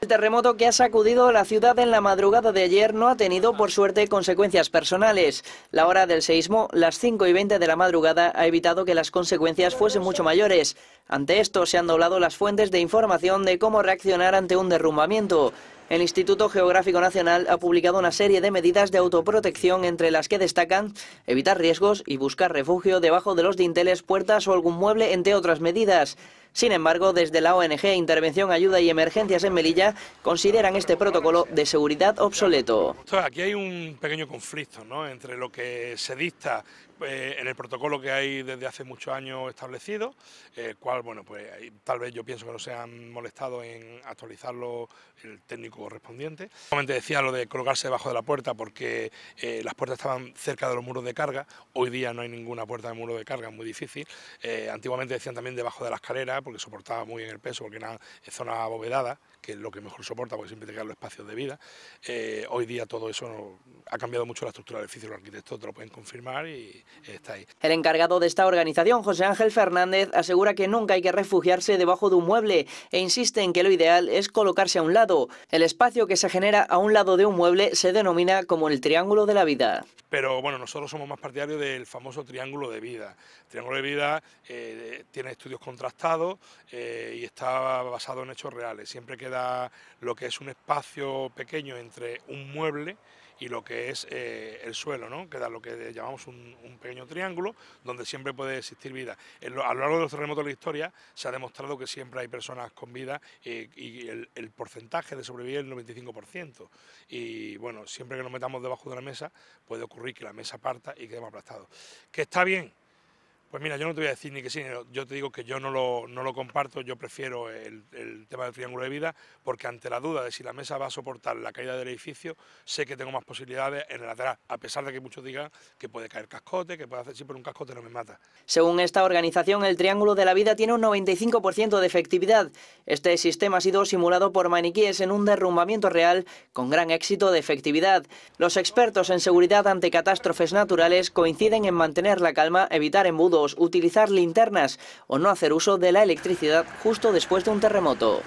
El terremoto que ha sacudido la ciudad en la madrugada de ayer no ha tenido, por suerte, consecuencias personales. La hora del seísmo, las 5 y 20 de la madrugada, ha evitado que las consecuencias fuesen mucho mayores. Ante esto se han doblado las fuentes de información de cómo reaccionar ante un derrumbamiento. El Instituto Geográfico Nacional ha publicado una serie de medidas de autoprotección entre las que destacan evitar riesgos y buscar refugio debajo de los dinteles, puertas o algún mueble, entre otras medidas. Sin embargo, desde la ONG Intervención, Ayuda y Emergencias en Melilla consideran este protocolo de seguridad obsoleto. Aquí hay un pequeño conflicto ¿no? entre lo que se dicta eh, en el protocolo que hay desde hace muchos años establecido, el eh, cual, bueno, pues tal vez yo pienso que no se han molestado en actualizarlo el técnico correspondiente. ...antiguamente decía lo de colocarse debajo de la puerta porque eh, las puertas estaban cerca de los muros de carga, hoy día no hay ninguna puerta de muro de carga, es muy difícil. antiguamente decían también debajo de la escalera, porque soportaba muy bien el peso, porque era zona abovedada, que es lo que mejor soporta, porque siempre te quedan los espacios de vida. Eh, hoy día todo eso ha cambiado mucho la estructura del edificio, los arquitectos te lo pueden confirmar y está ahí. El encargado de esta organización, José Ángel Fernández, asegura que nunca hay que refugiarse debajo de un mueble e insiste en que lo ideal es colocarse a un lado. El espacio que se genera a un lado de un mueble se denomina como el triángulo de la vida. Pero bueno, nosotros somos más partidarios del famoso triángulo de vida. triángulo de vida eh, tiene estudios contrastados, eh, y está basado en hechos reales. Siempre queda lo que es un espacio pequeño entre un mueble y lo que es eh, el suelo, ¿no? queda lo que llamamos un, pequeño triángulo donde siempre puede existir vida. a lo largo de los terremotos de la historia se ha demostrado que siempre hay personas con vida eh, y el, porcentaje de sobrevivir es el 95%. Y bueno, siempre que nos metamos debajo de una mesa puede ocurrir que la mesa parta y quedemos aplastados. Que está bien, pues mira, yo no te voy a decir ni que sí, yo te digo que yo no lo, no lo comparto, yo prefiero el, el, tema del triángulo de vida, porque ante la duda de si la mesa va a soportar la caída del edificio, sé que tengo más posibilidades en el lateral, a pesar de que muchos digan que puede caer cascote, que puede hacer sí, pero un cascote no me mata. Según esta organización, el triángulo de la vida tiene un 95% de efectividad. Este sistema ha sido simulado por maniquíes en un derrumbamiento real con gran éxito de efectividad. Los expertos en seguridad ante catástrofes naturales coinciden en mantener la calma, evitar embudo utilizar linternas o no hacer uso de la electricidad justo después de un terremoto.